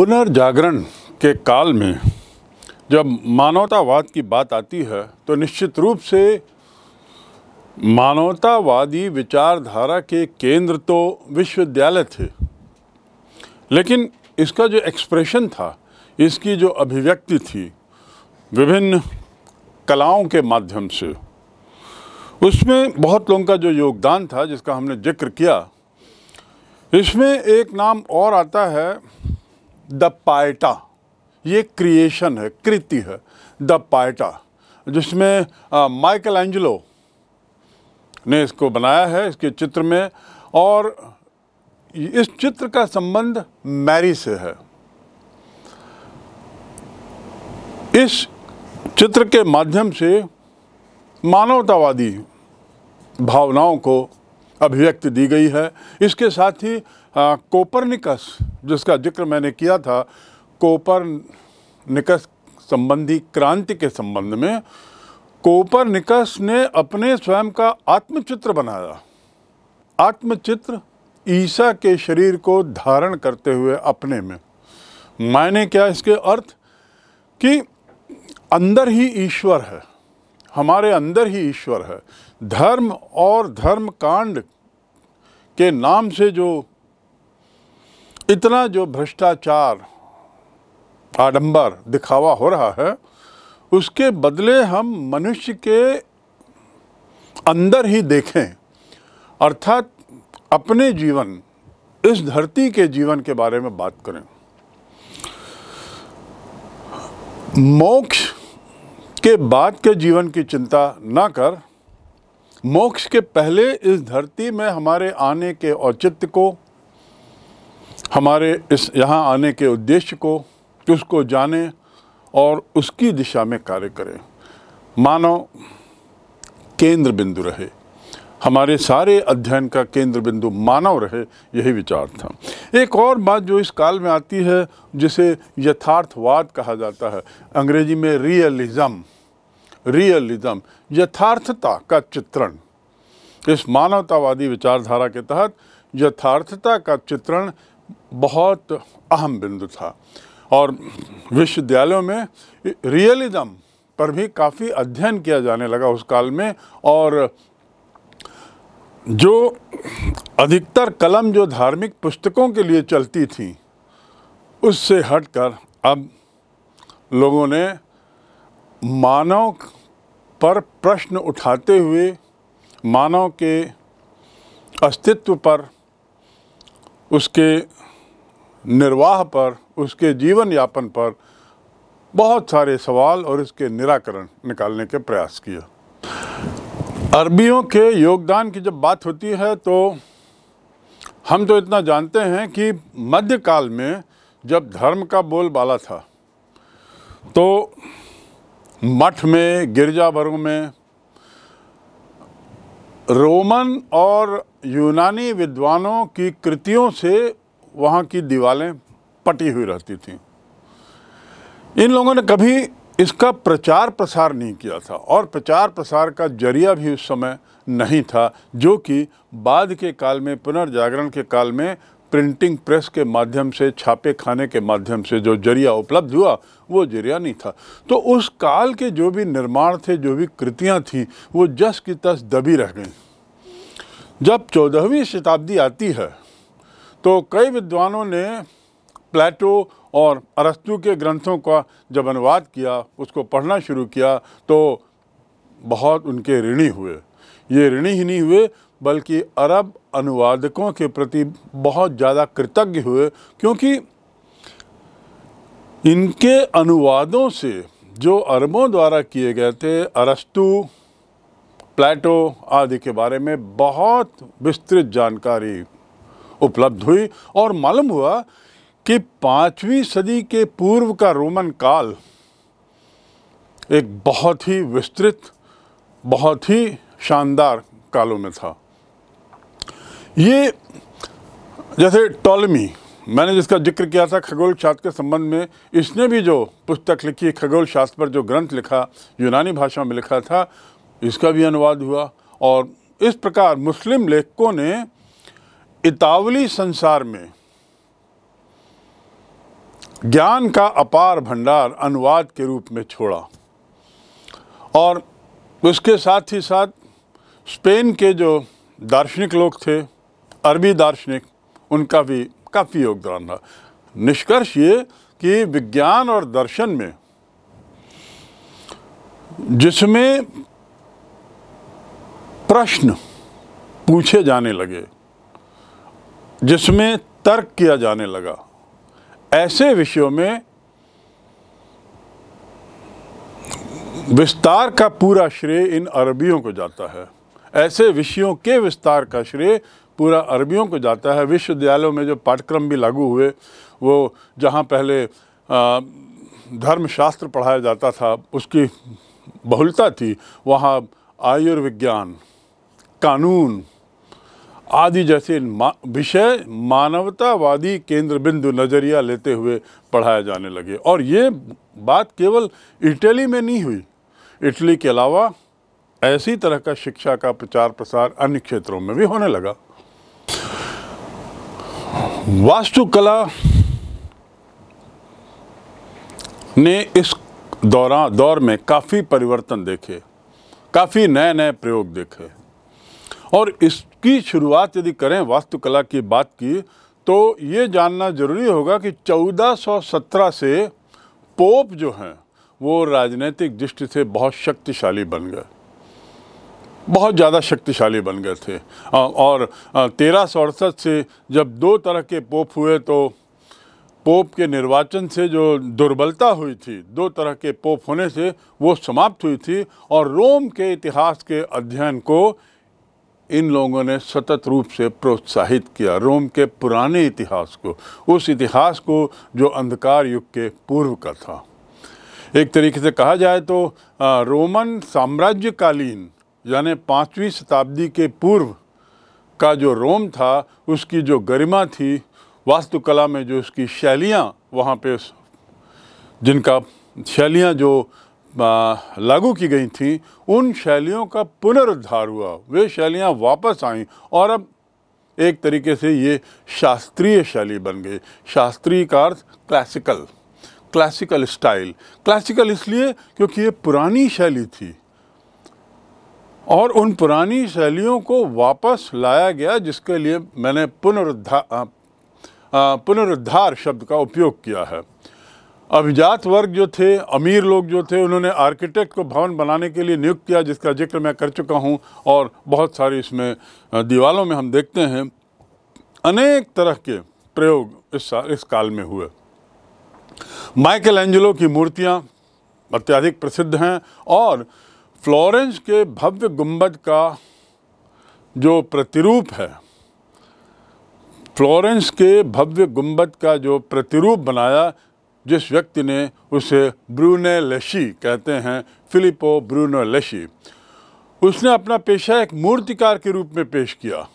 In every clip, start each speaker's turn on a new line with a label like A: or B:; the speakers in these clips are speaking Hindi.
A: पुनर्जागरण के काल में जब मानवतावाद की बात आती है तो निश्चित रूप से मानवतावादी विचारधारा के केंद्र तो विश्वविद्यालय थे लेकिन इसका जो एक्सप्रेशन था इसकी जो अभिव्यक्ति थी विभिन्न कलाओं के माध्यम से उसमें बहुत लोगों का जो योगदान था जिसका हमने जिक्र किया इसमें एक नाम और आता है द पायटा ये क्रिएशन है कृति है द पायटा जिसमें माइकल एंजलो ने इसको बनाया है इसके चित्र में और इस चित्र का संबंध मैरी से है इस चित्र के माध्यम से मानवतावादी भावनाओं को अभिव्यक्ति दी गई है इसके साथ ही कोपरनिकस जिसका जिक्र मैंने किया था कोपर निकस संबंधी क्रांति के संबंध में कोपर निकस ने अपने स्वयं का आत्मचित्र बनाया आत्मचित्र ईसा के शरीर को धारण करते हुए अपने में मायने क्या इसके अर्थ कि अंदर ही ईश्वर है हमारे अंदर ही ईश्वर है धर्म और धर्म कांड के नाम से जो इतना जो भ्रष्टाचार आडंबर दिखावा हो रहा है उसके बदले हम मनुष्य के अंदर ही देखें अर्थात अपने जीवन इस धरती के जीवन के बारे में बात करें मोक्ष के बाद के जीवन की चिंता ना कर मोक्ष के पहले इस धरती में हमारे आने के औचित्य को हमारे इस यहाँ आने के उद्देश्य को उसको जाने और उसकी दिशा में कार्य करें मानव केंद्र बिंदु रहे हमारे सारे अध्ययन का केंद्र बिंदु मानव रहे यही विचार था एक और बात जो इस काल में आती है जिसे यथार्थवाद कहा जाता है अंग्रेजी में रियलिज्म रियलिज्म यथार्थता का चित्रण इस मानवतावादी विचारधारा के तहत यथार्थता का चित्रण बहुत अहम बिंदु था और विश्वविद्यालयों में रियलिज़्म पर भी काफ़ी अध्ययन किया जाने लगा उस काल में और जो अधिकतर कलम जो धार्मिक पुस्तकों के लिए चलती थी उससे हटकर अब लोगों ने मानव पर प्रश्न उठाते हुए मानव के अस्तित्व पर उसके निर्वाह पर उसके जीवन यापन पर बहुत सारे सवाल और इसके निराकरण निकालने के प्रयास किए अरबियों के योगदान की जब बात होती है तो हम तो इतना जानते हैं कि मध्यकाल में जब धर्म का बोलबाला था तो मठ में गिरजा में रोमन और यूनानी विद्वानों की कृतियों से वहाँ की दीवारें पटी हुई रहती थी इन लोगों ने कभी इसका प्रचार प्रसार नहीं किया था और प्रचार प्रसार का जरिया भी उस समय नहीं था जो कि बाद के काल में पुनर्जागरण के काल में प्रिंटिंग प्रेस के माध्यम से छापे खाने के माध्यम से जो जरिया उपलब्ध हुआ वो जरिया नहीं था तो उस काल के जो भी निर्माण थे जो भी कृतियाँ थीं वो जस की तस दबी रह गई जब चौदहवीं शताब्दी आती है तो कई विद्वानों ने प्लेटो और अरस्तु के ग्रंथों का जब अनुवाद किया उसको पढ़ना शुरू किया तो बहुत उनके ऋणी हुए ये ऋणी ही नहीं हुए बल्कि अरब अनुवादकों के प्रति बहुत ज़्यादा कृतज्ञ हुए क्योंकि इनके अनुवादों से जो अरबों द्वारा किए गए थे अरस्तु प्लेटो आदि के बारे में बहुत विस्तृत जानकारी उपलब्ध हुई और मालूम हुआ कि पांचवी सदी के पूर्व का रोमन काल एक बहुत ही विस्तृत बहुत ही शानदार कालों में था ये जैसे टॉलमी मैंने जिसका जिक्र किया था खगोल शास्त्र के संबंध में इसने भी जो पुस्तक लिखी खगोल शास्त्र पर जो ग्रंथ लिखा यूनानी भाषा में लिखा था इसका भी अनुवाद हुआ और इस प्रकार मुस्लिम लेखकों ने इतावली संसार में ज्ञान का अपार भंडार अनुवाद के रूप में छोड़ा और उसके साथ ही साथ स्पेन के जो दार्शनिक लोग थे अरबी दार्शनिक उनका भी काफ़ी योगदान रहा निष्कर्ष ये कि विज्ञान और दर्शन में जिसमें प्रश्न पूछे जाने लगे जिसमें तर्क किया जाने लगा ऐसे विषयों में विस्तार का पूरा श्रेय इन अरबियों को जाता है ऐसे विषयों के विस्तार का श्रेय पूरा अरबियों को जाता है विश्वविद्यालयों में जो पाठ्यक्रम भी लागू हुए वो जहाँ पहले धर्मशास्त्र पढ़ाया जाता था उसकी बहुलता थी वहाँ आयुर्विज्ञान कानून आदि जैसे विषय मानवतावादी केंद्र बिंदु नज़रिया लेते हुए पढ़ाए जाने लगे और ये बात केवल इटली में नहीं हुई इटली के अलावा ऐसी तरह का शिक्षा का प्रचार प्रसार अन्य क्षेत्रों में भी होने लगा वास्तुकला ने इस दौरा दौर में काफ़ी परिवर्तन देखे काफ़ी नए नए प्रयोग देखे और इसकी शुरुआत यदि करें वास्तुकला की बात की तो ये जानना ज़रूरी होगा कि 1417 से पोप जो हैं वो राजनीतिक दृष्टि से बहुत शक्तिशाली बन गए बहुत ज़्यादा शक्तिशाली बन गए थे और तेरह सौ अड़सठ से जब दो तरह के पोप हुए तो पोप के निर्वाचन से जो दुर्बलता हुई थी दो तरह के पोप होने से वो समाप्त हुई थी और रोम के इतिहास के अध्ययन को इन लोगों ने सतत रूप से प्रोत्साहित किया रोम के पुराने इतिहास को उस इतिहास को जो अंधकार युग के पूर्व का था एक तरीके से कहा जाए तो रोमन साम्राज्यकालीन यानी पाँचवीं शताब्दी के पूर्व का जो रोम था उसकी जो गरिमा थी वास्तुकला में जो उसकी शैलियाँ वहाँ पे जिनका शैलियाँ जो लागू की गई थी उन शैलियों का पुनरुद्धार हुआ वे शैलियाँ वापस आईं और अब एक तरीके से ये शास्त्रीय शैली बन गई शास्त्रीय का अर्थ क्लासिकल क्लासिकल स्टाइल क्लासिकल इसलिए क्योंकि ये पुरानी शैली थी और उन पुरानी शैलियों को वापस लाया गया जिसके लिए मैंने पुनरुद्धार पुनरुद्धार शब्द का उपयोग किया है अभिजात वर्ग जो थे अमीर लोग जो थे उन्होंने आर्किटेक्ट को भवन बनाने के लिए नियुक्त किया जिसका जिक्र मैं कर चुका हूँ और बहुत सारी इसमें दीवालों में हम देखते हैं अनेक तरह के प्रयोग इस इस काल में हुए माइकल एंजलो की मूर्तियाँ अत्याधिक प्रसिद्ध हैं और फ्लोरेंस के भव्य गुंबद का जो प्रतिरूप है फ्लोरेंस के भव्य गुंबद का जो प्रतिरूप बनाया जिस व्यक्ति ने उसे ब्रूने लेशी कहते हैं फिलिपो ब्रूनो लेशी उसने अपना पेशा एक मूर्तिकार के रूप में पेश किया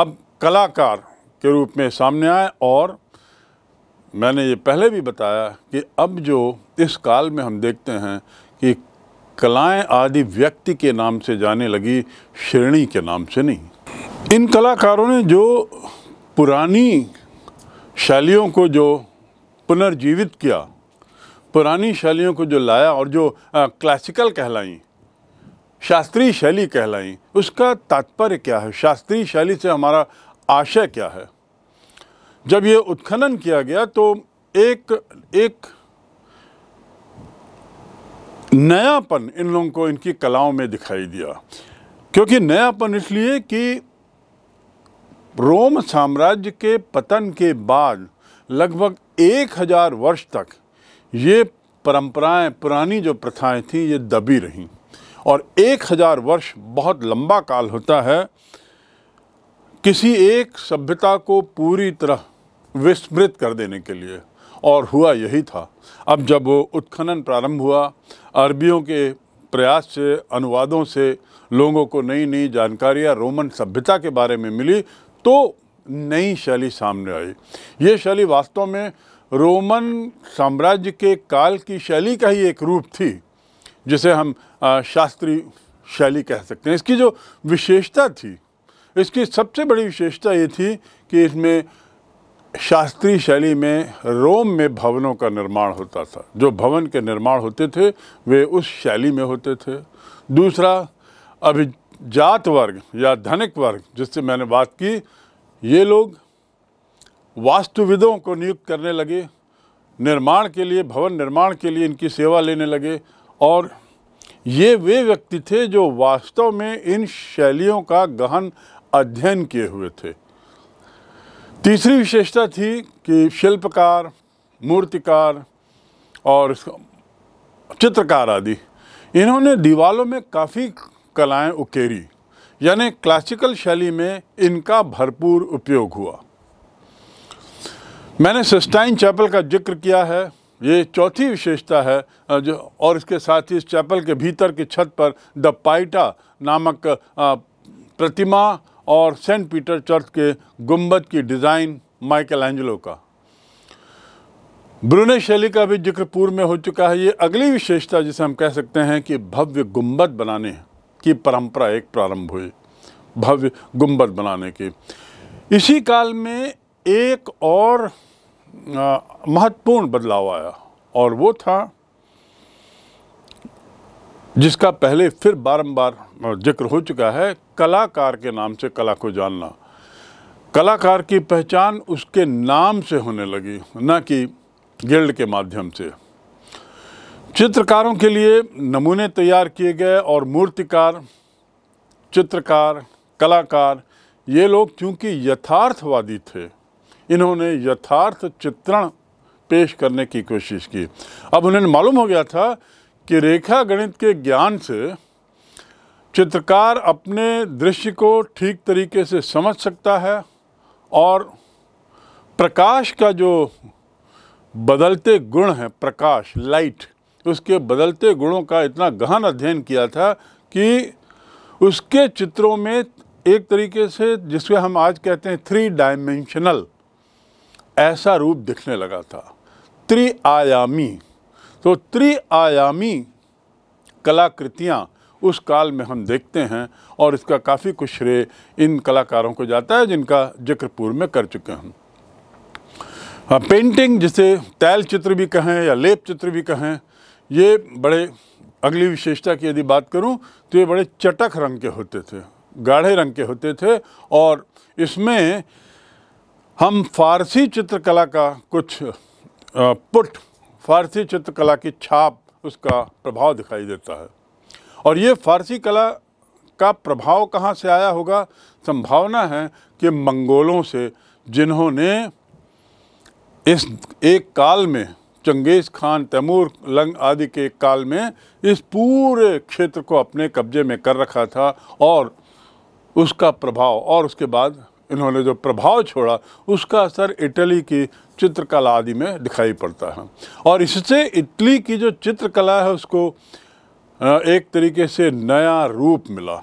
A: अब कलाकार के रूप में सामने आए और मैंने ये पहले भी बताया कि अब जो इस काल में हम देखते हैं कि कलाएं आदि व्यक्ति के नाम से जाने लगी श्रेणी के नाम से नहीं इन कलाकारों ने जो पुरानी शैलियों को जो पुनर्जीवित किया पुरानी शैलियों को जो लाया और जो आ, क्लासिकल कहलाई शास्त्रीय शैली कहलाई उसका तात्पर्य क्या है शास्त्रीय शैली से हमारा आशय क्या है जब ये उत्खनन किया गया तो एक एक नयापन इन लोगों को इनकी कलाओं में दिखाई दिया क्योंकि नयापन इसलिए कि रोम साम्राज्य के पतन के बाद लगभग एक हज़ार वर्ष तक ये परंपराएं पुरानी जो प्रथाएं थीं ये दबी रहीं और एक हज़ार वर्ष बहुत लंबा काल होता है किसी एक सभ्यता को पूरी तरह विस्मृत कर देने के लिए और हुआ यही था अब जब उत्खनन प्रारंभ हुआ अरबियों के प्रयास से अनुवादों से लोगों को नई नई जानकारियाँ रोमन सभ्यता के बारे में मिली तो नई शैली सामने आई ये शैली वास्तव में रोमन साम्राज्य के काल की शैली का ही एक रूप थी जिसे हम शास्त्रीय शैली कह सकते हैं इसकी जो विशेषता थी इसकी सबसे बड़ी विशेषता ये थी कि इसमें शास्त्रीय शैली में रोम में भवनों का निर्माण होता था जो भवन के निर्माण होते थे वे उस शैली में होते थे दूसरा अभिजात वर्ग या धनिक वर्ग जिससे मैंने बात की ये लोग वास्तुविदों को नियुक्त करने लगे निर्माण के लिए भवन निर्माण के लिए इनकी सेवा लेने लगे और ये वे व्यक्ति थे जो वास्तव में इन शैलियों का गहन अध्ययन किए हुए थे तीसरी विशेषता थी कि शिल्पकार मूर्तिकार और चित्रकार आदि इन्होंने दीवालों में काफ़ी कलाएं उकेरी यानी क्लासिकल शैली में इनका भरपूर उपयोग हुआ मैंने सिस्टाइन चैपल का जिक्र किया है ये चौथी विशेषता है जो और इसके साथ ही इस चैपल के भीतर की छत पर द पाइटा नामक प्रतिमा और सेंट पीटर चर्च के गुंबद की डिज़ाइन माइकल एंजलो का ब्रुने शैली का भी जिक्र पूर्व में हो चुका है ये अगली विशेषता जिसे हम कह सकते हैं कि भव्य गुंबद बनाने हैं की परंपरा एक प्रारंभ हुई भव्य गुंबद बनाने की इसी काल में एक और महत्वपूर्ण बदलाव आया और वो था जिसका पहले फिर बारंबार जिक्र हो चुका है कलाकार के नाम से कला को जानना कलाकार की पहचान उसके नाम से होने लगी न कि गिल्ड के माध्यम से चित्रकारों के लिए नमूने तैयार किए गए और मूर्तिकार चित्रकार कलाकार ये लोग क्योंकि यथार्थवादी थे इन्होंने यथार्थ चित्रण पेश करने की कोशिश की अब उन्हें मालूम हो गया था कि रेखा गणित के ज्ञान से चित्रकार अपने दृश्य को ठीक तरीके से समझ सकता है और प्रकाश का जो बदलते गुण है प्रकाश लाइट उसके बदलते गुणों का इतना गहन अध्ययन किया था कि उसके चित्रों में एक तरीके से जिसको हम आज कहते हैं थ्री डायमेंशनल ऐसा रूप दिखने लगा था त्रिआयामी तो त्रिआयामी कलाकृतियाँ उस काल में हम देखते हैं और इसका काफ़ी कुछ श्रेय इन कलाकारों को जाता है जिनका जिक्र पूर्व में कर चुके हैं हाँ, पेंटिंग जिसे तैल चित्र भी कहें या लेप चित्र भी कहें ये बड़े अगली विशेषता की यदि बात करूं तो ये बड़े चटक रंग के होते थे गाढ़े रंग के होते थे और इसमें हम फारसी चित्रकला का कुछ पुट फारसी चित्रकला की छाप उसका प्रभाव दिखाई देता है और ये फारसी कला का प्रभाव कहाँ से आया होगा संभावना है कि मंगोलों से जिन्होंने इस एक काल में चंगेज़ खान तैमूर लंग आदि के काल में इस पूरे क्षेत्र को अपने कब्जे में कर रखा था और उसका प्रभाव और उसके बाद इन्होंने जो प्रभाव छोड़ा उसका असर इटली की चित्रकला आदि में दिखाई पड़ता है और इससे इटली की जो चित्रकला है उसको एक तरीके से नया रूप मिला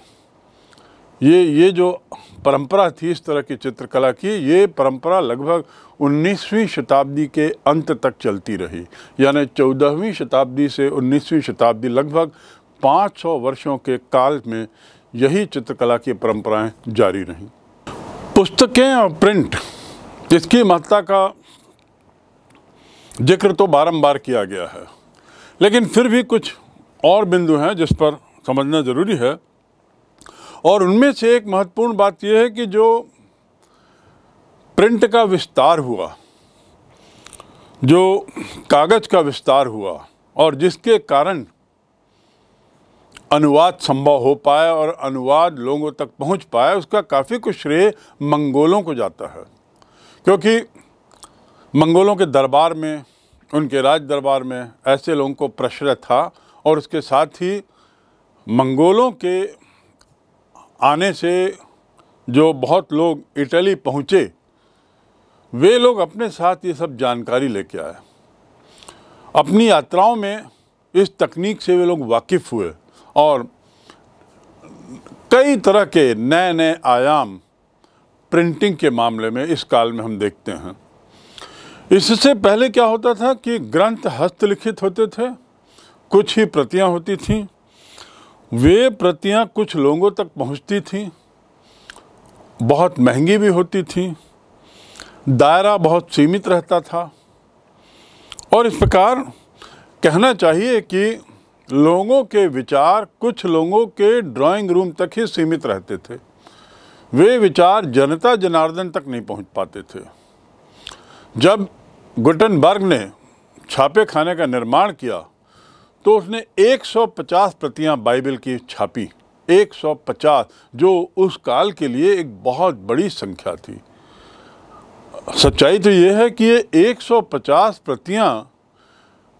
A: ये ये जो परंपरा थी इस तरह की चित्रकला की ये परंपरा लगभग 19वीं शताब्दी के अंत तक चलती रही यानी 14वीं शताब्दी से 19वीं शताब्दी लगभग 500 वर्षों के काल में यही चित्रकला की परंपराएं जारी रहीं पुस्तकें और प्रिंट इसकी महत्ता का जिक्र तो बारंबार किया गया है लेकिन फिर भी कुछ और बिंदु हैं जिस पर समझना ज़रूरी है और उनमें से एक महत्वपूर्ण बात यह है कि जो प्रिंट का विस्तार हुआ जो कागज़ का विस्तार हुआ और जिसके कारण अनुवाद संभव हो पाया और अनुवाद लोगों तक पहुंच पाया उसका काफ़ी कुछ श्रेय मंगोलों को जाता है क्योंकि मंगोलों के दरबार में उनके राज दरबार में ऐसे लोगों को प्रश्रय था और उसके साथ ही मंगोलों के आने से जो बहुत लोग इटली पहुँचे वे लोग अपने साथ ये सब जानकारी लेके आए अपनी यात्राओं में इस तकनीक से वे लोग वाकिफ़ हुए और कई तरह के नए नए आयाम प्रिंटिंग के मामले में इस काल में हम देखते हैं इससे पहले क्या होता था कि ग्रंथ हस्तलिखित होते थे कुछ ही प्रतियां होती थीं वे प्रतियां कुछ लोगों तक पहुंचती थीं बहुत महंगी भी होती थीं दायरा बहुत सीमित रहता था और इस प्रकार कहना चाहिए कि लोगों के विचार कुछ लोगों के ड्राइंग रूम तक ही सीमित रहते थे वे विचार जनता जनार्दन तक नहीं पहुंच पाते थे जब गुटनबर्ग ने छापे खाने का निर्माण किया तो उसने 150 प्रतियां बाइबल की छापी 150 जो उस काल के लिए एक बहुत बड़ी संख्या थी सच्चाई तो ये है कि ये 150 प्रतियां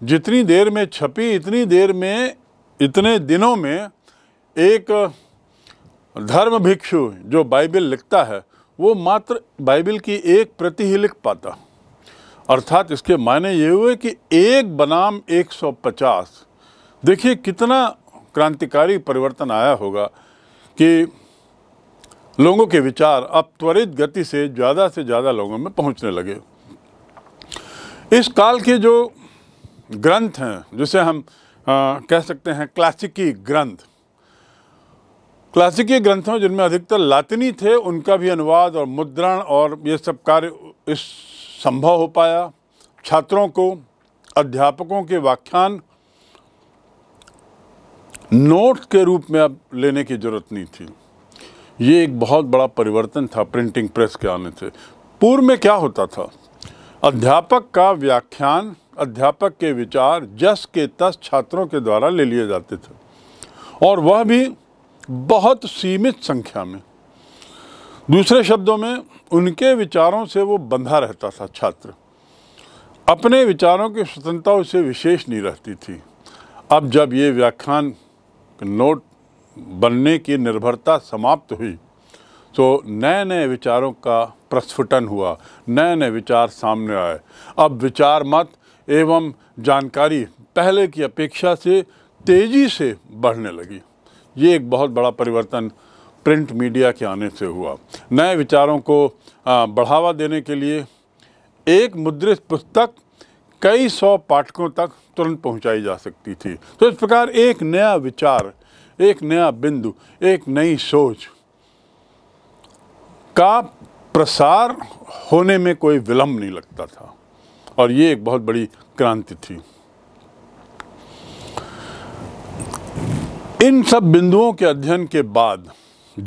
A: जितनी देर में छपी इतनी देर में इतने दिनों में एक धर्म भिक्षु जो बाइबल लिखता है वो मात्र बाइबल की एक प्रति ही लिख पाता अर्थात इसके मायने ये हुए कि एक बनाम 150 देखिए कितना क्रांतिकारी परिवर्तन आया होगा कि लोगों के विचार अब त्वरित गति से ज़्यादा से ज़्यादा लोगों में पहुंचने लगे इस काल के जो ग्रंथ हैं जिसे हम आ, कह सकते हैं क्लासिकी ग्रंथ क्लासिकी ग्रंथों जिनमें अधिकतर लातिनी थे उनका भी अनुवाद और मुद्रण और ये सब कार्य इस संभव हो पाया छात्रों को अध्यापकों के व्याख्यान नोट के रूप में अब लेने की ज़रूरत नहीं थी ये एक बहुत बड़ा परिवर्तन था प्रिंटिंग प्रेस के आने से पूर्व में क्या होता था अध्यापक का व्याख्यान अध्यापक के विचार जस के तस छात्रों के द्वारा ले लिए जाते थे और वह भी बहुत सीमित संख्या में दूसरे शब्दों में उनके विचारों से वो बंधा रहता था छात्र अपने विचारों की स्वतंत्रता उसे विशेष नहीं रहती थी अब जब ये व्याख्यान नोट बनने की निर्भरता समाप्त हुई तो नए नए विचारों का प्रस्फुटन हुआ नए नए विचार सामने आए अब विचार मत एवं जानकारी पहले की अपेक्षा से तेज़ी से बढ़ने लगी ये एक बहुत बड़ा परिवर्तन प्रिंट मीडिया के आने से हुआ नए विचारों को बढ़ावा देने के लिए एक मुद्रित पुस्तक कई सौ पाठकों तक तुरंत पहुंचाई जा सकती थी तो इस प्रकार एक नया विचार एक नया बिंदु एक नई सोच का प्रसार होने में कोई विलम्ब नहीं लगता था और ये एक बहुत बड़ी क्रांति थी इन सब बिंदुओं के अध्ययन के बाद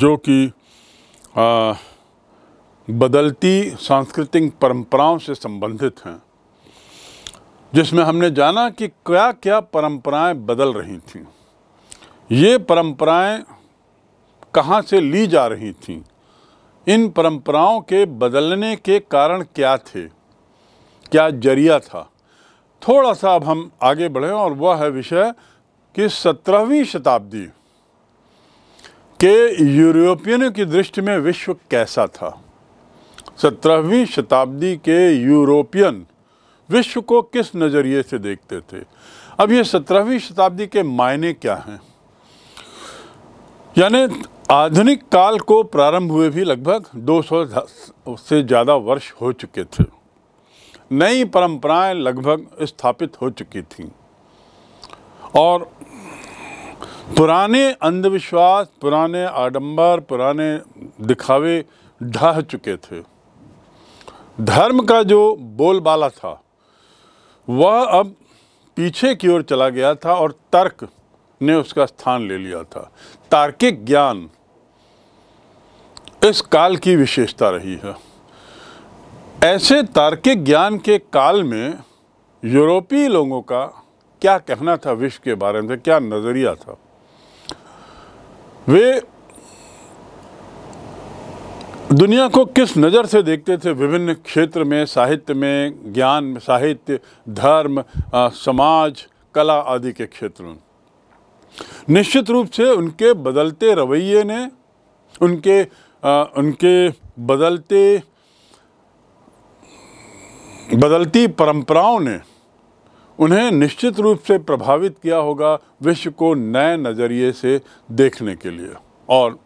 A: जो कि बदलती सांस्कृतिक परंपराओं से संबंधित हैं जिसमें हमने जाना कि क्या क्या परंपराएं बदल रही थीं ये परंपराएं कहाँ से ली जा रही थीं इन परंपराओं के बदलने के कारण क्या थे क्या जरिया था थोड़ा सा अब हम आगे बढ़ें और वह है विषय कि सत्रहवीं शताब्दी के यूरोपियनों की दृष्टि में विश्व कैसा था सत्रहवीं शताब्दी के यूरोपियन विश्व को किस नज़रिए से देखते थे अब ये सत्रहवीं शताब्दी के मायने क्या हैं यानी आधुनिक काल को प्रारंभ हुए भी लगभग 200 से ज़्यादा वर्ष हो चुके थे नई परंपराएं लगभग स्थापित हो चुकी थीं और पुराने अंधविश्वास पुराने आडंबर पुराने दिखावे ढह चुके थे धर्म का जो बोलबाला था वह अब पीछे की ओर चला गया था और तर्क ने उसका स्थान ले लिया था तार्किक ज्ञान इस काल की विशेषता रही है ऐसे तार्किक ज्ञान के काल में यूरोपीय लोगों का क्या कहना था विश्व के बारे में क्या नज़रिया था वे दुनिया को किस नज़र से देखते थे विभिन्न क्षेत्र में साहित्य में ज्ञान में साहित्य धर्म आ, समाज कला आदि के क्षेत्र में निश्चित रूप से उनके बदलते रवैये ने उनके आ, उनके बदलते बदलती परंपराओं ने उन्हें निश्चित रूप से प्रभावित किया होगा विश्व को नए नज़रिए से देखने के लिए और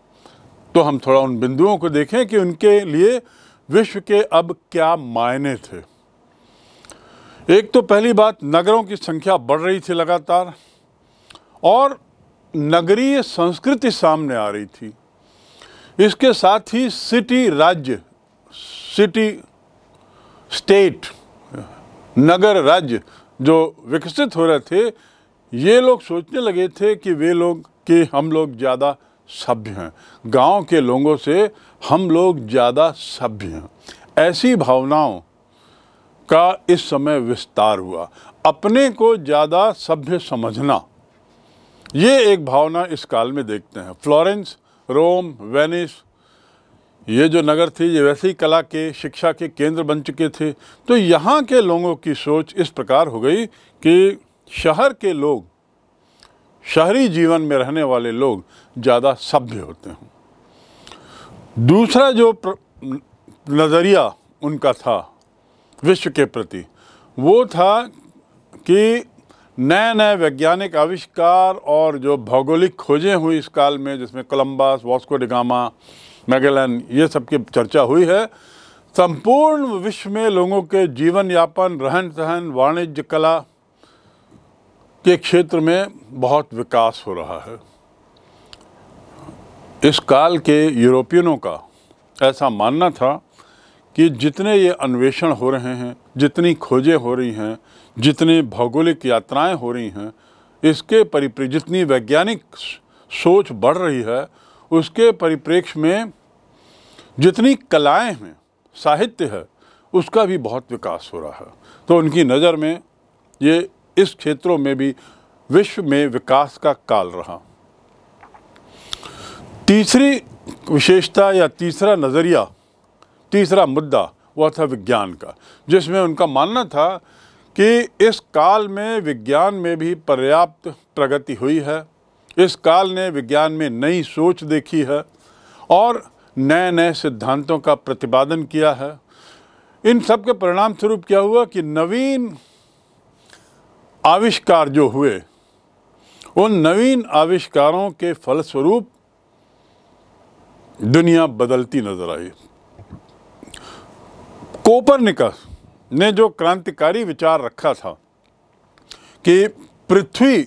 A: तो हम थोड़ा उन बिंदुओं को देखें कि उनके लिए विश्व के अब क्या मायने थे एक तो पहली बात नगरों की संख्या बढ़ रही थी लगातार और नगरीय संस्कृति सामने आ रही थी इसके साथ ही सिटी राज्य सिटी स्टेट नगर राज्य जो विकसित हो रहे थे ये लोग सोचने लगे थे कि वे लोग कि हम लोग ज़्यादा सभ्य हैं गांव के लोगों से हम लोग ज़्यादा सभ्य हैं ऐसी भावनाओं का इस समय विस्तार हुआ अपने को ज़्यादा सभ्य समझना ये एक भावना इस काल में देखते हैं फ्लोरेंस रोम वेनिस ये जो नगर थे ये वैसे ही कला के शिक्षा के केंद्र बन चुके थे तो यहाँ के लोगों की सोच इस प्रकार हो गई कि शहर के लोग शहरी जीवन में रहने वाले लोग ज़्यादा सभ्य होते हैं दूसरा जो नज़रिया उनका था विश्व के प्रति वो था कि नए नए वैज्ञानिक आविष्कार और जो भौगोलिक खोजें हुई इस काल में जिसमें कोलंबस वास्को डिगामा मैगलन ये सब की चर्चा हुई है संपूर्ण विश्व में लोगों के जीवन यापन रहन सहन वाणिज्य कला के क्षेत्र में बहुत विकास हो रहा है इस काल के यूरोपियनों का ऐसा मानना था कि जितने ये अन्वेषण हो रहे हैं जितनी खोजें हो रही हैं जितने भौगोलिक यात्राएं हो रही हैं इसके परिप्रे जितनी वैज्ञानिक सोच बढ़ रही है उसके परिप्रेक्ष्य में जितनी कलाएं हैं साहित्य है उसका भी बहुत विकास हो रहा है तो उनकी नज़र में ये इस क्षेत्रों में भी विश्व में विकास का काल रहा तीसरी विशेषता या तीसरा नज़रिया तीसरा मुद्दा वह था विज्ञान का जिसमें उनका मानना था कि इस काल में विज्ञान में भी पर्याप्त प्रगति हुई है इस काल ने विज्ञान में नई सोच देखी है और नए नए सिद्धांतों का प्रतिपादन किया है इन सब के परिणाम स्वरूप क्या हुआ कि नवीन आविष्कार जो हुए उन नवीन आविष्कारों के फलस्वरूप दुनिया बदलती नज़र आई कोपरनिकस ने जो क्रांतिकारी विचार रखा था कि पृथ्वी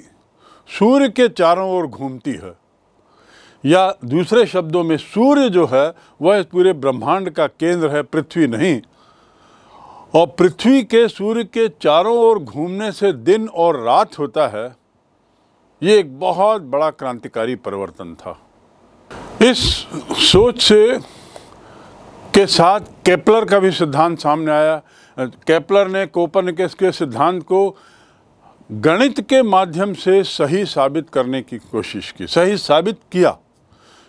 A: सूर्य के चारों ओर घूमती है या दूसरे शब्दों में सूर्य जो है वह इस पूरे ब्रह्मांड का केंद्र है पृथ्वी नहीं और पृथ्वी के सूर्य के चारों ओर घूमने से दिन और रात होता है ये एक बहुत बड़ा क्रांतिकारी परिवर्तन था इस सोच से के साथ केपलर का भी सिद्धांत सामने आया केपलर ने कोपरनिकस के सिद्धांत को गणित के माध्यम से सही साबित करने की कोशिश की सही साबित किया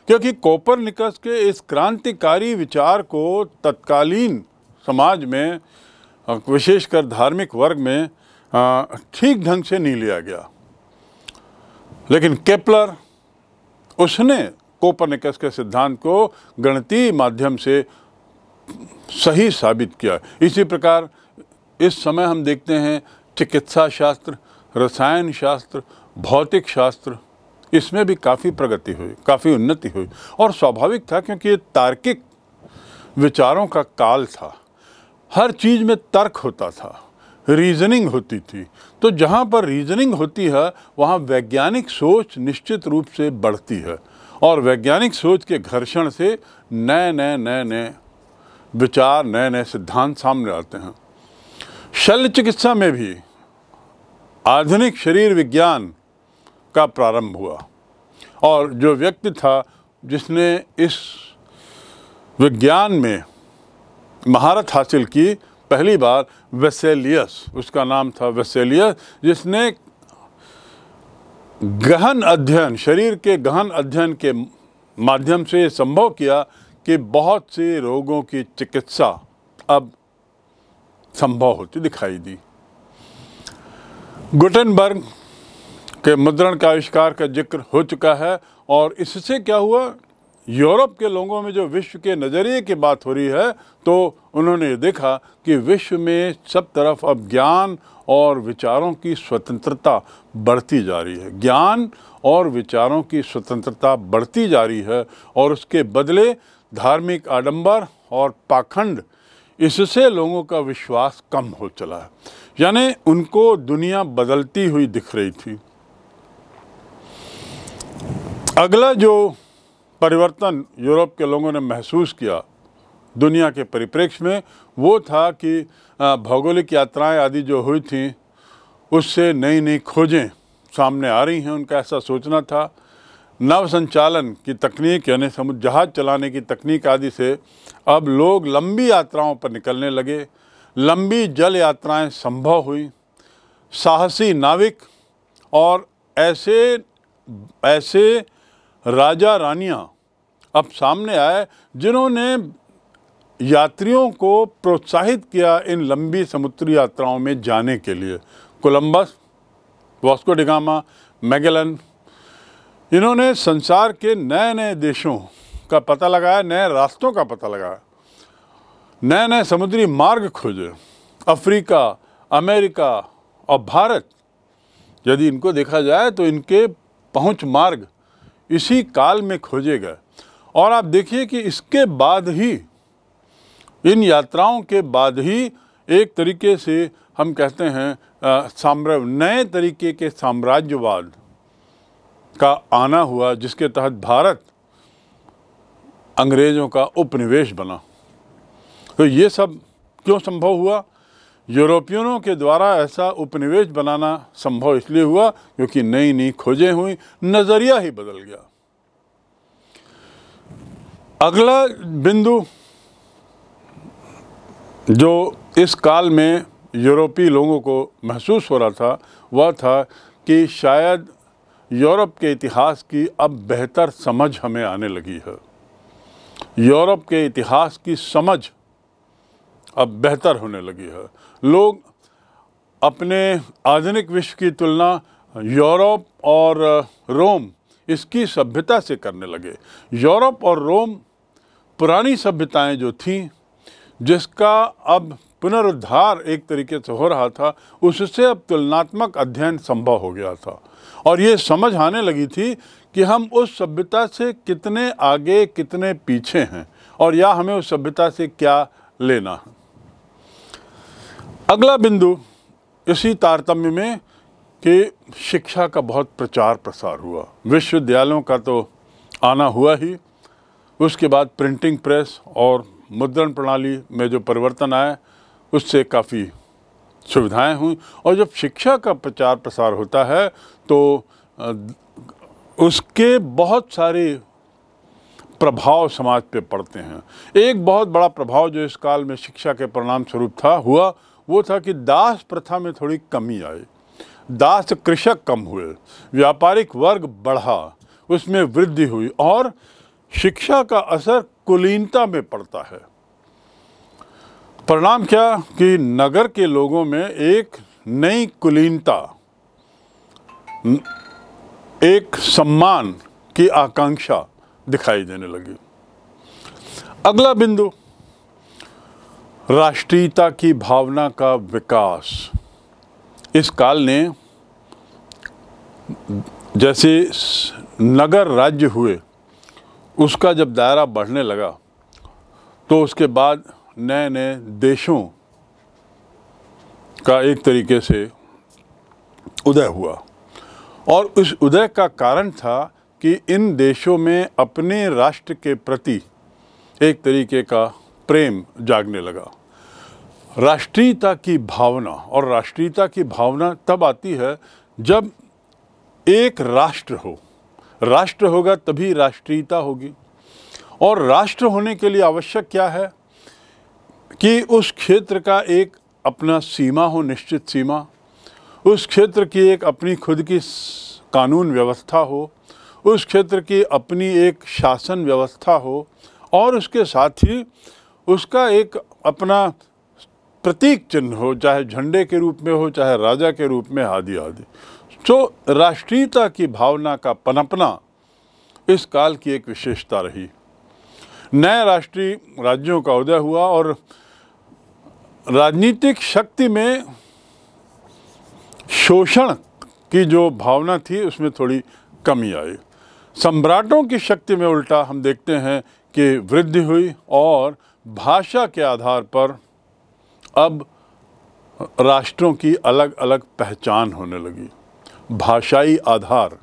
A: क्योंकि कोपरनिकस के इस क्रांतिकारी विचार को तत्कालीन समाज में विशेषकर धार्मिक वर्ग में ठीक ढंग से नहीं लिया गया लेकिन केपलर उसने कोपरनिकस के सिद्धांत को गणितीय माध्यम से सही साबित किया इसी प्रकार इस समय हम देखते हैं चिकित्सा शास्त्र रसायन शास्त्र भौतिक शास्त्र इसमें भी काफ़ी प्रगति हुई काफ़ी उन्नति हुई और स्वाभाविक था क्योंकि ये तार्किक विचारों का काल था हर चीज़ में तर्क होता था रीजनिंग होती थी तो जहाँ पर रीजनिंग होती है वहाँ वैज्ञानिक सोच निश्चित रूप से बढ़ती है और वैज्ञानिक सोच के घर्षण से नए नए नए नए विचार नए नए सिद्धांत सामने आते हैं शल्य चिकित्सा में भी आधुनिक शरीर विज्ञान का प्रारंभ हुआ और जो व्यक्ति था जिसने इस विज्ञान में महारत हासिल की पहली बार वेसेलियस उसका नाम था वेसेलियस जिसने गहन अध्ययन शरीर के गहन अध्ययन के माध्यम से संभव किया कि बहुत से रोगों की चिकित्सा अब संभव होती दिखाई दी गुटनबर्ग के मुद्रण का आविष्कार का जिक्र हो चुका है और इससे क्या हुआ यूरोप के लोगों में जो विश्व के नज़रिए की बात हो रही है तो उन्होंने देखा कि विश्व में सब तरफ अब ज्ञान और विचारों की स्वतंत्रता बढ़ती जा रही है ज्ञान और विचारों की स्वतंत्रता बढ़ती जा रही है और उसके बदले धार्मिक आडंबर और पाखंड इससे लोगों का विश्वास कम हो चला है यानी उनको दुनिया बदलती हुई दिख रही थी अगला जो परिवर्तन यूरोप के लोगों ने महसूस किया दुनिया के परिप्रेक्ष्य में वो था कि भौगोलिक यात्राएं आदि जो हुई थी उससे नई नई खोजें सामने आ रही हैं उनका ऐसा सोचना था नव संचालन की तकनीक यानी समुद्र जहाज़ चलाने की तकनीक आदि से अब लोग लंबी यात्राओं पर निकलने लगे लंबी जल यात्राएं संभव हुई साहसी नाविक और ऐसे ऐसे राजा रानियां अब सामने आए जिन्होंने यात्रियों को प्रोत्साहित किया इन लंबी समुद्री यात्राओं में जाने के लिए कोलंबस वास्को डिगामा मैगलन इन्होंने संसार के नए नए देशों का पता लगाया नए रास्तों का पता लगाया नए नए समुद्री मार्ग खोजे अफ्रीका अमेरिका और भारत यदि इनको देखा जाए तो इनके पहुंच मार्ग इसी काल में खोजे गए और आप देखिए कि इसके बाद ही इन यात्राओं के बाद ही एक तरीके से हम कहते हैं साम्राज्य नए तरीके के साम्राज्यवाद का आना हुआ जिसके तहत भारत अंग्रेज़ों का उपनिवेश बना तो ये सब क्यों संभव हुआ यूरोपियनों के द्वारा ऐसा उपनिवेश बनाना संभव इसलिए हुआ क्योंकि नई नई खोजें हुई नज़रिया ही बदल गया अगला बिंदु जो इस काल में यूरोपीय लोगों को महसूस हो रहा था वह था कि शायद यूरोप के इतिहास की अब बेहतर समझ हमें आने लगी है यूरोप के इतिहास की समझ अब बेहतर होने लगी है लोग अपने आधुनिक विश्व की तुलना यूरोप और रोम इसकी सभ्यता से करने लगे यूरोप और रोम पुरानी सभ्यताएं जो थीं जिसका अब पुनरुद्धार एक तरीके से हो रहा था उससे अब तुलनात्मक अध्ययन संभव हो गया था और ये समझ आने लगी थी कि हम उस सभ्यता से कितने आगे कितने पीछे हैं और या हमें उस सभ्यता से क्या लेना है अगला बिंदु इसी तारतम्य में कि शिक्षा का बहुत प्रचार प्रसार हुआ विश्वविद्यालयों का तो आना हुआ ही उसके बाद प्रिंटिंग प्रेस और मुद्रण प्रणाली में जो परिवर्तन आए उससे काफ़ी सुविधाएं हुई और जब शिक्षा का प्रचार प्रसार होता है तो उसके बहुत सारे प्रभाव समाज पे पड़ते हैं एक बहुत बड़ा प्रभाव जो इस काल में शिक्षा के परिणाम स्वरूप था हुआ वो था कि दास प्रथा में थोड़ी कमी आई दास कृषक कम हुए व्यापारिक वर्ग बढ़ा उसमें वृद्धि हुई और शिक्षा का असर कुलीनता में पड़ता है परिणाम क्या कि नगर के लोगों में एक नई कुलीनता एक सम्मान की आकांक्षा दिखाई देने लगी अगला बिंदु राष्ट्रीयता की भावना का विकास इस काल ने जैसे नगर राज्य हुए उसका जब दायरा बढ़ने लगा तो उसके बाद नए नए देशों का एक तरीके से उदय हुआ और उस उदय का कारण था कि इन देशों में अपने राष्ट्र के प्रति एक तरीके का प्रेम जागने लगा राष्ट्रीयता की भावना और राष्ट्रीयता की भावना तब आती है जब एक राष्ट्र हो राष्ट्र होगा तभी राष्ट्रीयता होगी और राष्ट्र होने के लिए आवश्यक क्या है कि उस क्षेत्र का एक अपना सीमा हो निश्चित सीमा उस क्षेत्र की एक अपनी खुद की कानून व्यवस्था हो उस क्षेत्र की अपनी एक शासन व्यवस्था हो और उसके साथ ही उसका एक अपना प्रतीक चिन्ह हो चाहे झंडे के रूप में हो चाहे राजा के रूप में आदि आदि जो राष्ट्रीयता की भावना का पनपना इस काल की एक विशेषता रही नए राष्ट्रीय राज्यों का उदय हुआ और राजनीतिक शक्ति में शोषण की जो भावना थी उसमें थोड़ी कमी आई सम्राटों की शक्ति में उल्टा हम देखते हैं कि वृद्धि हुई और भाषा के आधार पर अब राष्ट्रों की अलग अलग पहचान होने लगी भाषाई आधार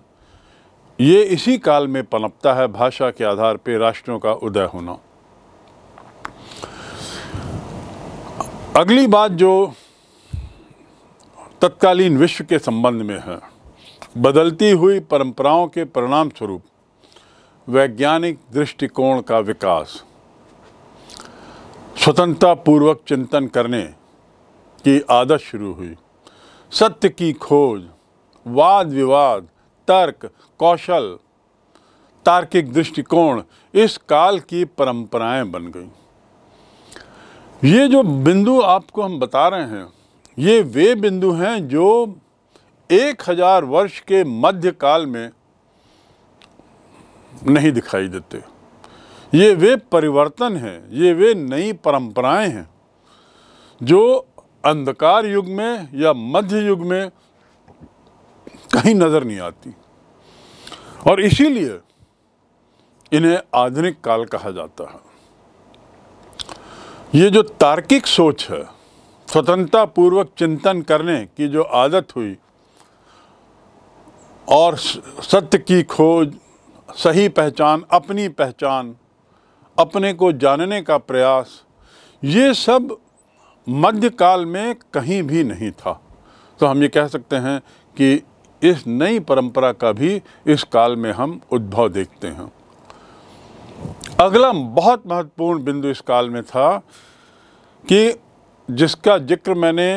A: ये इसी काल में पनपता है भाषा के आधार पर राष्ट्रों का उदय होना अगली बात जो तत्कालीन विश्व के संबंध में है बदलती हुई परंपराओं के परिणाम स्वरूप वैज्ञानिक दृष्टिकोण का विकास स्वतंत्रता पूर्वक चिंतन करने की आदत शुरू हुई सत्य की खोज वाद विवाद तर्क कौशल तार्किक दृष्टिकोण इस काल की परंपराएं बन गई ये जो बिंदु आपको हम बता रहे हैं ये वे बिंदु हैं जो एक हजार वर्ष के मध्य काल में नहीं दिखाई देते ये वे परिवर्तन हैं ये वे नई परंपराएं हैं जो अंधकार युग में या मध्य युग में कहीं नज़र नहीं आती और इसीलिए इन्हें आधुनिक काल कहा जाता है ये जो तार्किक सोच है स्वतंत्रतापूर्वक चिंतन करने की जो आदत हुई और सत्य की खोज सही पहचान अपनी पहचान अपने को जानने का प्रयास ये सब मध्यकाल में कहीं भी नहीं था तो हम ये कह सकते हैं कि इस नई परंपरा का भी इस काल में हम उद्भव देखते हैं अगला बहुत महत्वपूर्ण बिंदु इस काल में था कि जिसका जिक्र मैंने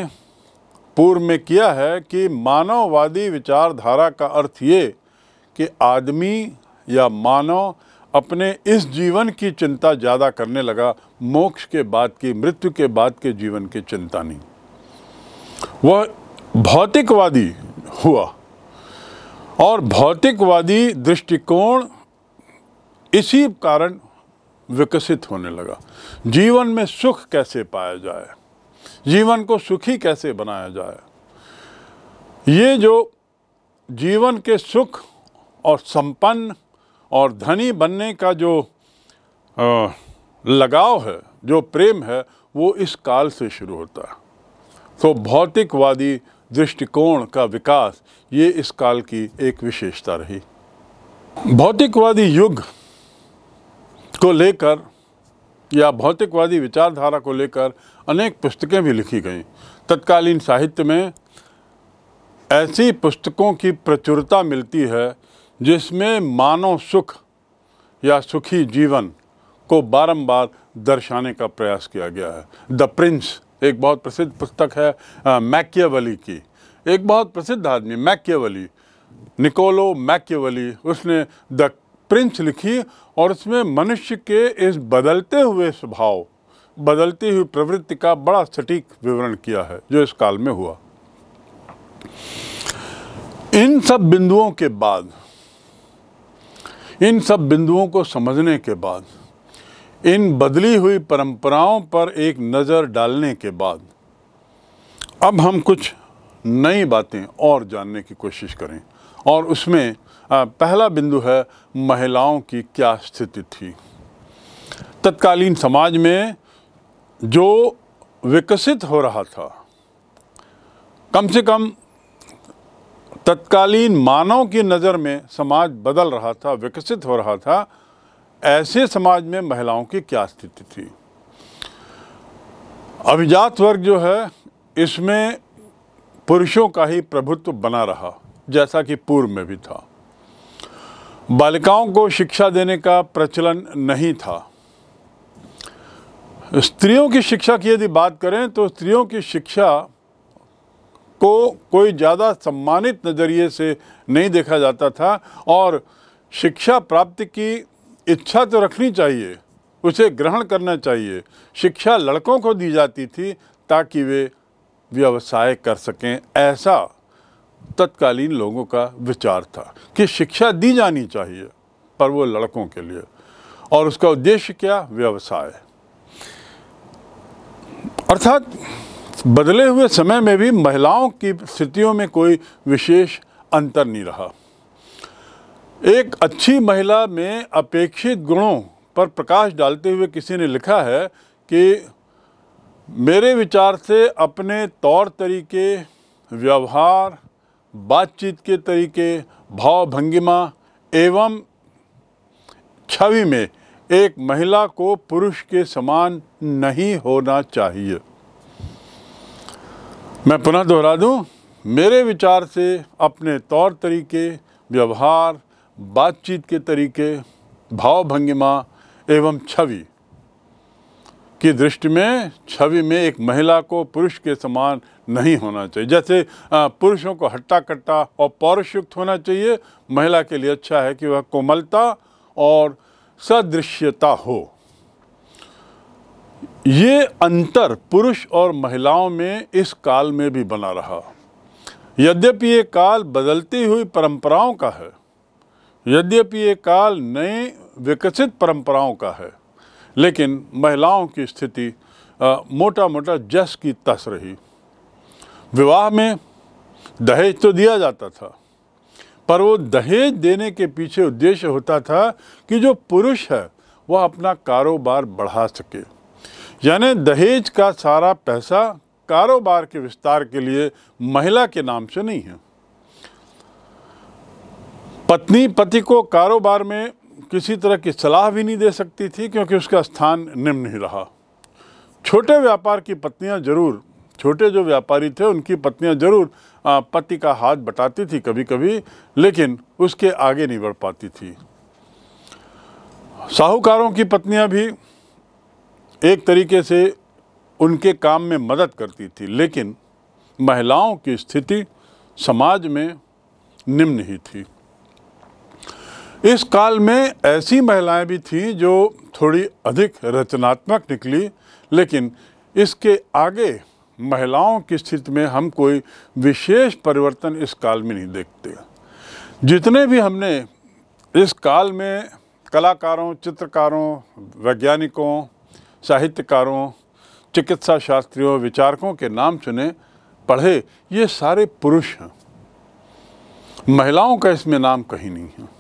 A: पूर्व में किया है कि मानववादी विचारधारा का अर्थ ये कि आदमी या मानव अपने इस जीवन की चिंता ज़्यादा करने लगा मोक्ष के बाद की मृत्यु के बाद के जीवन की चिंता नहीं वह भौतिकवादी हुआ और भौतिकवादी दृष्टिकोण इसी कारण विकसित होने लगा जीवन में सुख कैसे पाया जाए जीवन को सुखी कैसे बनाया जाए ये जो जीवन के सुख और संपन्न और धनी बनने का जो लगाव है जो प्रेम है वो इस काल से शुरू होता है तो भौतिकवादी दृष्टिकोण का विकास ये इस काल की एक विशेषता रही भौतिकवादी युग को लेकर या भौतिकवादी विचारधारा को लेकर अनेक पुस्तकें भी लिखी गईं तत्कालीन साहित्य में ऐसी पुस्तकों की प्रचुरता मिलती है जिसमें मानव सुख या सुखी जीवन को बारंबार दर्शाने का प्रयास किया गया है द प्रिंस एक बहुत प्रसिद्ध पुस्तक है मैकियावली की एक बहुत प्रसिद्ध आदमी मैकियावली निकोलो मैकियावली उसने द प्रिंस लिखी और उसमें मनुष्य के इस बदलते हुए स्वभाव बदलती हुई प्रवृत्ति का बड़ा सटीक विवरण किया है जो इस काल में हुआ इन सब बिंदुओं के बाद इन सब बिंदुओं को समझने के बाद इन बदली हुई परंपराओं पर एक नज़र डालने के बाद अब हम कुछ नई बातें और जानने की कोशिश करें और उसमें पहला बिंदु है महिलाओं की क्या स्थिति थी तत्कालीन समाज में जो विकसित हो रहा था कम से कम तत्कालीन मानव की नज़र में समाज बदल रहा था विकसित हो रहा था ऐसे समाज में महिलाओं की क्या स्थिति थी अभिजात वर्ग जो है इसमें पुरुषों का ही प्रभुत्व बना रहा जैसा कि पूर्व में भी था बालिकाओं को शिक्षा देने का प्रचलन नहीं था स्त्रियों की शिक्षा की यदि बात करें तो स्त्रियों की शिक्षा को कोई ज़्यादा सम्मानित नज़रिए से नहीं देखा जाता था और शिक्षा प्राप्ति की इच्छा तो रखनी चाहिए उसे ग्रहण करना चाहिए शिक्षा लड़कों को दी जाती थी ताकि वे व्यवसाय कर सकें ऐसा तत्कालीन लोगों का विचार था कि शिक्षा दी जानी चाहिए पर वो लड़कों के लिए और उसका उद्देश्य क्या व्यवसाय अर्थात बदले हुए समय में भी महिलाओं की स्थितियों में कोई विशेष अंतर नहीं रहा एक अच्छी महिला में अपेक्षित गुणों पर प्रकाश डालते हुए किसी ने लिखा है कि मेरे विचार से अपने तौर तरीके व्यवहार बातचीत के तरीके भाव भंगिमा एवं छवि में एक महिला को पुरुष के समान नहीं होना चाहिए मैं पुनः दोहरा दूं मेरे विचार से अपने तौर तरीके व्यवहार बातचीत के तरीके भाव भंगिमा एवं छवि की दृष्टि में छवि में एक महिला को पुरुष के समान नहीं होना चाहिए जैसे पुरुषों को हट्टा कट्टा और पौरुषयुक्त होना चाहिए महिला के लिए अच्छा है कि वह कोमलता और सदृश्यता हो ये अंतर पुरुष और महिलाओं में इस काल में भी बना रहा यद्यपि ये काल बदलती हुई परंपराओं का है यद्यपि ये काल नए विकसित परंपराओं का है लेकिन महिलाओं की स्थिति मोटा मोटा जस की तस रही विवाह में दहेज तो दिया जाता था पर वो दहेज देने के पीछे उद्देश्य होता था कि जो पुरुष है वह अपना कारोबार बढ़ा सके यानी दहेज का सारा पैसा कारोबार के विस्तार के लिए महिला के नाम से नहीं है पत्नी पति को कारोबार में किसी तरह की सलाह भी नहीं दे सकती थी क्योंकि उसका स्थान निम्न ही रहा छोटे व्यापार की पत्नियां जरूर छोटे जो व्यापारी थे उनकी पत्नियां जरूर पति का हाथ बटाती थी कभी कभी लेकिन उसके आगे नहीं बढ़ पाती थी साहूकारों की पत्नियां भी एक तरीके से उनके काम में मदद करती थी लेकिन महिलाओं की स्थिति समाज में निम्न ही थी इस काल में ऐसी महिलाएं भी थीं जो थोड़ी अधिक रचनात्मक निकली लेकिन इसके आगे महिलाओं की स्थिति में हम कोई विशेष परिवर्तन इस काल में नहीं देखते जितने भी हमने इस काल में कलाकारों चित्रकारों वैज्ञानिकों साहित्यकारों चिकित्सा शास्त्रियों विचारकों के नाम सुने पढ़े ये सारे पुरुष हैं महिलाओं का इसमें नाम कहीं नहीं है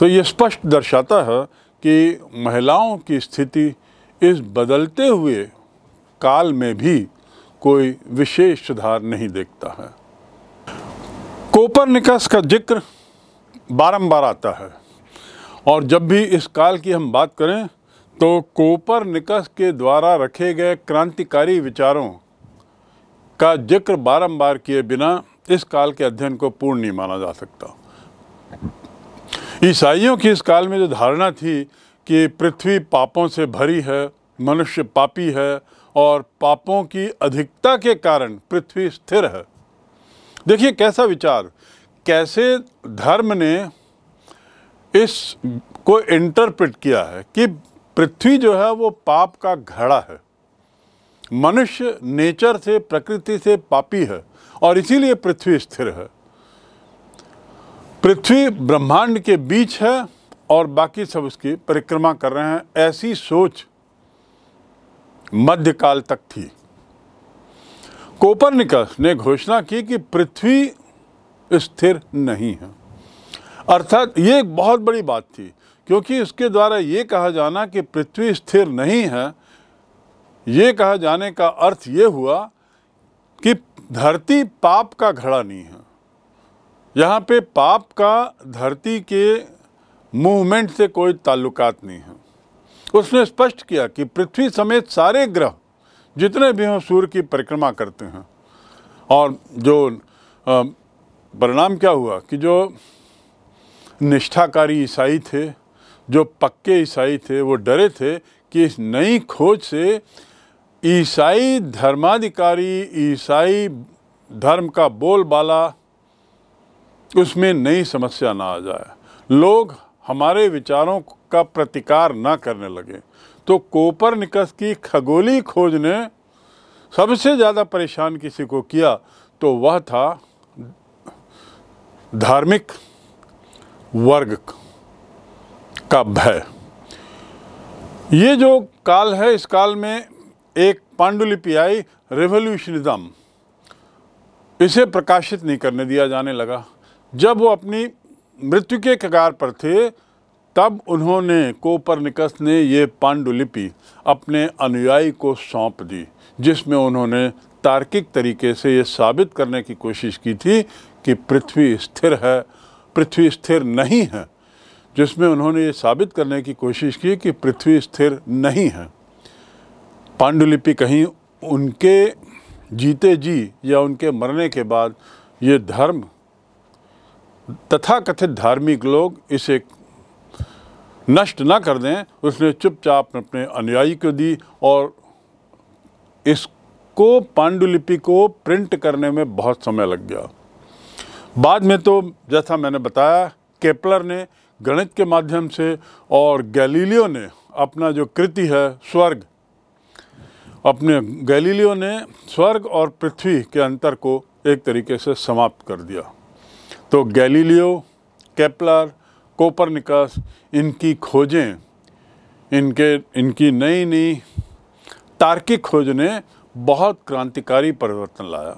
A: तो ये स्पष्ट दर्शाता है कि महिलाओं की स्थिति इस बदलते हुए काल में भी कोई विशेष सुधार नहीं देखता है कोपरनिकस का जिक्र बारंबार आता है और जब भी इस काल की हम बात करें तो कोपरनिकस के द्वारा रखे गए क्रांतिकारी विचारों का जिक्र बारंबार किए बिना इस काल के अध्ययन को पूर्ण नहीं माना जा सकता ईसाइयों की इस काल में जो धारणा थी कि पृथ्वी पापों से भरी है मनुष्य पापी है और पापों की अधिकता के कारण पृथ्वी स्थिर है देखिए कैसा विचार कैसे धर्म ने इस को इंटरप्रेट किया है कि पृथ्वी जो है वो पाप का घड़ा है मनुष्य नेचर से प्रकृति से पापी है और इसीलिए पृथ्वी स्थिर है पृथ्वी ब्रह्मांड के बीच है और बाकी सब उसकी परिक्रमा कर रहे हैं ऐसी सोच मध्यकाल तक थी कोपरनिकस ने घोषणा की कि पृथ्वी स्थिर नहीं है अर्थात ये एक बहुत बड़ी बात थी क्योंकि इसके द्वारा ये कहा जाना कि पृथ्वी स्थिर नहीं है ये कहा जाने का अर्थ ये हुआ कि धरती पाप का घड़ा नहीं है यहाँ पे पाप का धरती के मूवमेंट से कोई ताल्लुकात नहीं है उसने स्पष्ट किया कि पृथ्वी समेत सारे ग्रह जितने भी हों सूर्य की परिक्रमा करते हैं और जो परिणाम क्या हुआ कि जो निष्ठाकारी ईसाई थे जो पक्के ईसाई थे वो डरे थे कि इस नई खोज से ईसाई धर्माधिकारी ईसाई धर्म का बोलबाला उसमें नई समस्या ना आ जाए लोग हमारे विचारों का प्रतिकार ना करने लगे तो कोपर निकस की खगोली खोज ने सबसे ज़्यादा परेशान किसी को किया तो वह था धार्मिक वर्ग का भय ये जो काल है इस काल में एक पांडुलिपि आई रेवोल्यूशनिज्म इसे प्रकाशित नहीं करने दिया जाने लगा जब वो अपनी मृत्यु के कगार पर थे तब उन्होंने कोपरनिकस ने ये पांडुलिपि अपने अनुयायी को सौंप दी जिसमें उन्होंने तार्किक तरीके से ये साबित करने की कोशिश की थी कि पृथ्वी स्थिर है पृथ्वी स्थिर नहीं है जिसमें उन्होंने ये साबित करने की कोशिश की कि पृथ्वी स्थिर नहीं है पांडुलिपि कहीं उनके जीते जी या उनके मरने के बाद ये धर्म तथा कथित धार्मिक लोग इसे नष्ट ना कर दें उसने चुपचाप अपने अनुयायी को दी और इसको पांडुलिपि को प्रिंट करने में बहुत समय लग गया बाद में तो जैसा मैंने बताया केपलर ने गणित के माध्यम से और गैलीलियो ने अपना जो कृति है स्वर्ग अपने गैलीलियो ने स्वर्ग और पृथ्वी के अंतर को एक तरीके से समाप्त कर दिया तो गैलीलियो केपलर कोपरनिकस इनकी खोजें इनके इनकी नई नई तार्किक खोज ने बहुत क्रांतिकारी परिवर्तन लाया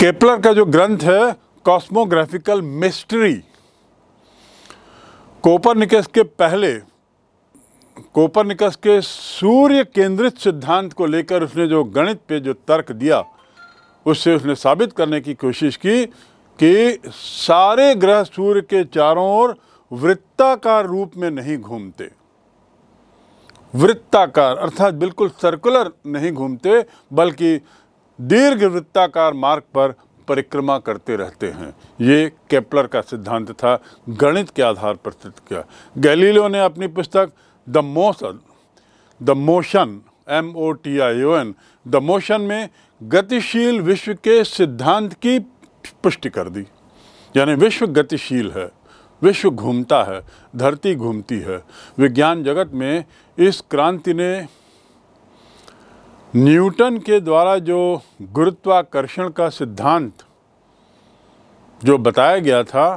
A: केपलर का जो ग्रंथ है कॉस्मोग्राफिकल मिस्ट्री कोपरनिकस के पहले कोपरनिकस के सूर्य केंद्रित सिद्धांत को लेकर उसने जो गणित पे जो तर्क दिया उससे उसने साबित करने की कोशिश की कि सारे ग्रह सूर्य के चारों ओर वृत्ताकार रूप में नहीं घूमते वृत्ताकार अर्थात बिल्कुल सर्कुलर नहीं घूमते बल्कि दीर्घ वृत्ताकार मार्ग पर परिक्रमा करते रहते हैं ये केपलर का सिद्धांत था गणित के आधार पर सिद्ध किया गैलीलो ने अपनी पुस्तक the motion the motion M O T I O N the motion में गतिशील विश्व के सिद्धांत की पुष्टि कर दी यानी विश्व गतिशील है विश्व घूमता है धरती घूमती है विज्ञान जगत में इस क्रांति ने न्यूटन के द्वारा जो गुरुत्वाकर्षण का सिद्धांत जो बताया गया था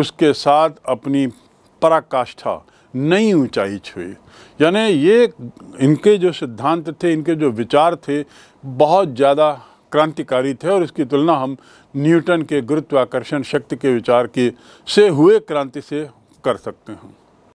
A: उसके साथ अपनी पराकाष्ठा नई ऊंचाई छुई यानी ये इनके जो सिद्धांत थे इनके जो विचार थे बहुत ज़्यादा क्रांतिकारी थे और इसकी तुलना हम न्यूटन के गुरुत्वाकर्षण शक्ति के विचार की से हुए क्रांति से कर सकते हैं